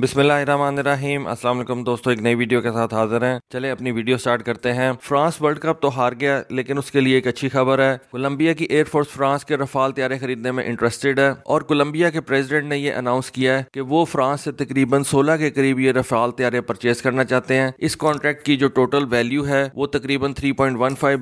बिस्मिल्लाहिर्रहमानिर्रहीम अस्सलाम वालेकुम दोस्तों एक नई वीडियो के साथ हाजिर हैं चले अपनी वीडियो स्टार्ट करते हैं फ्रांस वर्ल्ड कप तो हार गया लेकिन उसके लिए एक अच्छी खबर है कोलंबिया की एयरफोर्स फ्रांस के रफाल त्यारे खरीदने में इंटरेस्टेड है और कोलंबिया के प्रेसिडेंट ने यह अनाउंस किया है कि वो फ्रांस से तकरीबन सोलह के करीब ये रफाल त्यारे परचेज करना चाहते हैं इस कॉन्ट्रैक्ट की जो टोटल वैल्यू है वो तकरीबन थ्री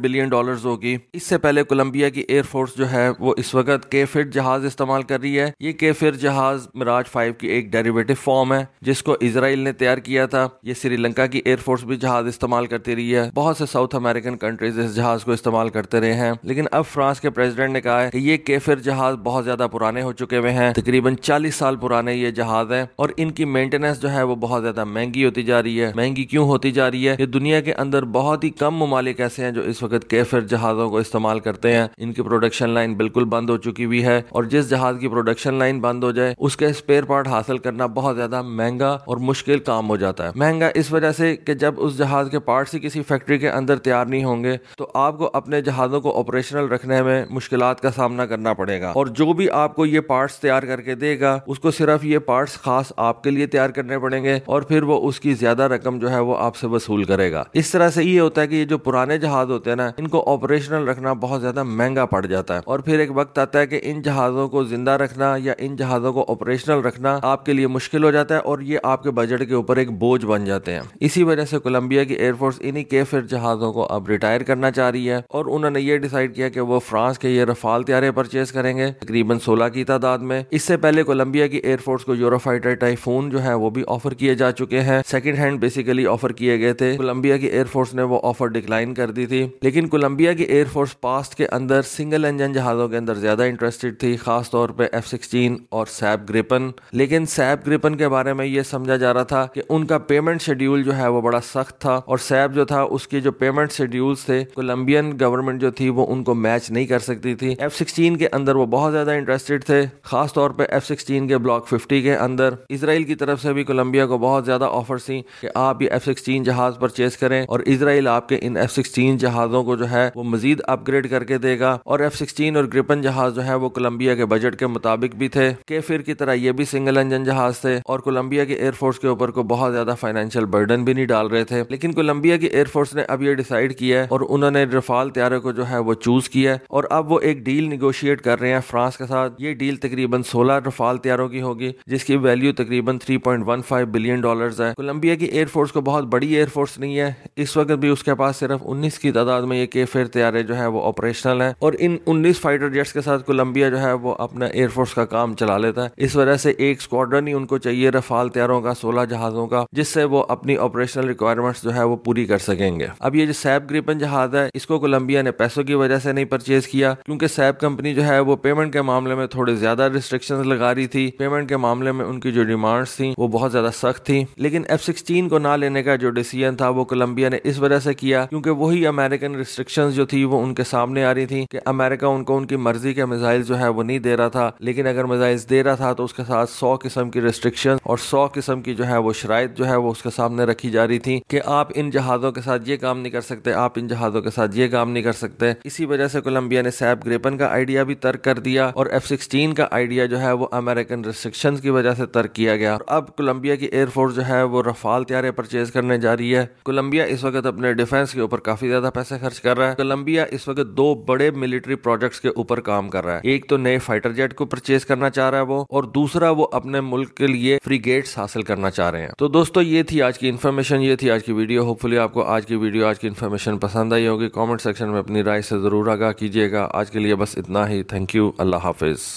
बिलियन डॉलर होगी इससे पहले कोलंबिया की एयरफोर्स जो है वो इस वक्त केफिर जहाज इस्तेमाल कर रही है ये केफिर जहाज मिराज फाइव की एक डेरिवेटिव फॉर्म है जिसको इसराइल ने तैयार किया था ये श्रीलंका की एयरफोर्स भी जहाज इस्तेमाल करती रही है बहुत से साउथ अमेरिकन कंट्रीज इस जहाज को इस्तेमाल करते रहे हैं लेकिन अब फ्रांस के प्रेसिडेंट ने कहा है कि ये केफिर जहाज बहुत ज्यादा पुराने हो चुके हुए हैं तकरीबन चालीस साल पुराने ये जहाज है और इनकी मेंटेनेंस जो है वो बहुत ज्यादा महंगी होती जा रही है महंगी क्यों होती जा रही है ये दुनिया के अंदर बहुत ही कम ममालिक ऐसे हैं जो इस वक्त केफिर जहाजों को इस्तेमाल करते हैं इनकी प्रोडक्शन लाइन बिल्कुल बंद हो चुकी हुई है और जिस जहाज की प्रोडक्शन लाइन बंद हो जाए उसके स्पेयर पार्ट हासिल करना बहुत ज्यादा महंगा और मुश्किल काम हो जाता है महंगा इस वजह से कि जब उस जहाज के पार्ट्स ही किसी फैक्ट्री के अंदर तैयार नहीं होंगे तो आपको अपने जहाज़ों को ऑपरेशनल रखने में मुश्किल का सामना करना पड़ेगा और जो भी आपको ये पार्ट्स तैयार करके देगा उसको सिर्फ ये पार्ट्स खास आपके लिए तैयार करने पड़ेंगे और फिर वो उसकी ज्यादा रकम जो है वो आपसे वसूल करेगा इस तरह से ये होता है कि ये जो पुराने जहाज होते हैं ना इनको ऑपरेशनल रखना बहुत ज्यादा महंगा पड़ जाता है और फिर एक वक्त आता है कि इन जहाजों को जिंदा रखना या इन जहाजों को ऑपरेशनल रखना आपके लिए मुश्किल हो जाता है है और ये आपके बजट के ऊपर एक बोझ बन जाते हैं इसी वजह से कोलंबिया की एयरफोर्स इन्हीं के फिर जहाज़ों को अब रिटायर करना चाह रही है और उन्होंने ये डिसाइड किया कि वो फ्रांस के ये रफाल त्यारे परचेज करेंगे तकरीबन सोलह की तादाद में इससे पहले कोलंबिया की एयरफोर्स को यूरोफाइटर टाइफून जो है वो भी ऑफर किए जा चुके हैं सेकेंड हैंड बेसिकली ऑफर किए गए थे कोलंबिया की एयरफोर्स ने वो ऑफर डिक्लाइन कर दी थी लेकिन कोलंबिया की एयरफोर्स पास्ट के अंदर सिंगल इंजन जहाज़ों के अंदर ज्यादा इंटरेस्टेड थी खासतौर पर एफ सिक्सटीन और सैप ग्रिपन लेकिन सैप ग्रिपन के बारे बारे में यह समझा जा रहा था कि उनका पेमेंट शेड्यूल जो है वो बड़ा सख्त था और सैब जो था उसके जो पेमेंट शेड्यूल्स थे कोलम्बियन गवर्नमेंट जो थी वो उनको मैच नहीं कर सकती थी एफ सिक्सटीन के अंदर वो बहुत ज़्यादा इंटरेस्टेड थे खासतौर पर एफ सिक्सटीन के ब्लॉक फिफ्टी के अंदर इसराइल की तरफ से भी कोलम्बिया को बहुत ज़्यादा ऑफर थी कि आप ये एफ सिक्सटीन जहाज़ परचेज करें और इसराइल आपके इन एफ सिक्सटीन जहाज़ों को जो है वो मजीद अपग्रेड करके देगा और एफ सिक्सटीन और ग्रिपन जहाज़ जो है वो कोलम्बिया के बजट के मुताबिक भी थे के फिर की तरह ये भी सिंगल इंजन जहाज़ थे और कोलंबिया के एयरफोर्स के ऊपर को बहुत ज़्यादा फाइनेंशियल बर्डन भी नहीं डाल रहे थे लेकिन कोलंबिया की एयरफोर्स ने अब ये डिसाइड किया है और उन्होंने रफाल त्यारे को जो है वो चूज़ किया है और अब वो एक डील निगोशिएट कर रहे हैं फ्रांस के साथ ये डील तकरीबन सोलह रफाल त्यारों की होगी जिसकी वैल्यू तकरीबन थ्री बिलियन डॉलर है कोलंबिया की एयरफोर्स को बहुत बड़ी एयरफोर्स नहीं है इस वक्त भी उसके पास सिर्फ उन्नीस की तादाद में ये के फेयर त्यारे जो है वो ऑपरेशनल है और इन उन्नीस फाइटर जेट्स के साथ कोलंबिया जो है वो अपना एयरफोर्स का काम चला लेता है इस वजह से एक स्क्वाड्रन ही उनको चाहिए रफ रफाल तैयारों का सोलह जहाजों का जिससे वो अपनी ऑपरेशनल रिक्वायरमेंट्स जो है वो पूरी कर सकेंगे अब ये जो सैब ग्रिपन जहाज है इसको कोलंबिया ने पैसों की वजह से नहीं परचेज किया क्योंकि सैब कंपनी जो है वो पेमेंट के मामले में थोड़े ज्यादा रिस्ट्रिक्शन लगा रही थी पेमेंट के मामले में उनकी जो डिमांड्स थी वो बहुत ज्यादा सख्त थी लेकिन एफ सिक्सटीन को ना लेने का जो डिसीजन था वो कोलंबिया ने इस वजह से किया क्योंकि वही अमेरिकन रिस्ट्रिक्शन जो थी वो उनके सामने आ रही थी कि अमेरिका उनको उनकी मर्जी के मिसाइल जो है वो नहीं दे रहा था लेकिन अगर मिसाइल दे रहा था तो उसके साथ सौ किस्म की रिस्ट्रिक्शन और और सौ किस्म की जो है वो शराय जो है वो उसके सामने रखी जा रही थी कि आप इन जहाज़ों के साथ ये काम नहीं कर सकते आप इन जहाज़ों के साथ ये काम नहीं कर सकते इसी वजह से कोलम्बिया ने सैब ग्रेपन का आइडिया भी तर्क कर दिया और एफ सिक्सटीन का आइडिया जो है वो अमेरिकन रिस्ट्रिक्शन की वजह से तर्क किया गया और अब कोलम्बिया की एयरफोर्स जो है वो रफाल त्यारे परचेज करने जा रही है कोलम्बिया इस वक्त अपने डिफेंस के ऊपर काफ़ी ज़्यादा पैसे खर्च कर रहा है कोलम्बिया इस वक्त दो बड़े मिलिट्री प्रोजेक्ट्स के ऊपर काम कर रहा है एक तो नए फाइटर जेट को परचेज करना चाह रहा है वो और दूसरा वो अपने मुल्क के लिए फ्री गेट्स हासिल करना चाह रहे हैं तो दोस्तों ये थी आज की इन्फॉर्मेशन ये थी आज की वीडियो होपफुली आपको आज की वीडियो आज की इन्फॉर्मेशन पसंद आई होगी कॉमेंट सेक्शन में अपनी राय से ज़रूर आगा कीजिएगा आज के लिए बस इतना ही थैंक यू अल्लाह हाफिज़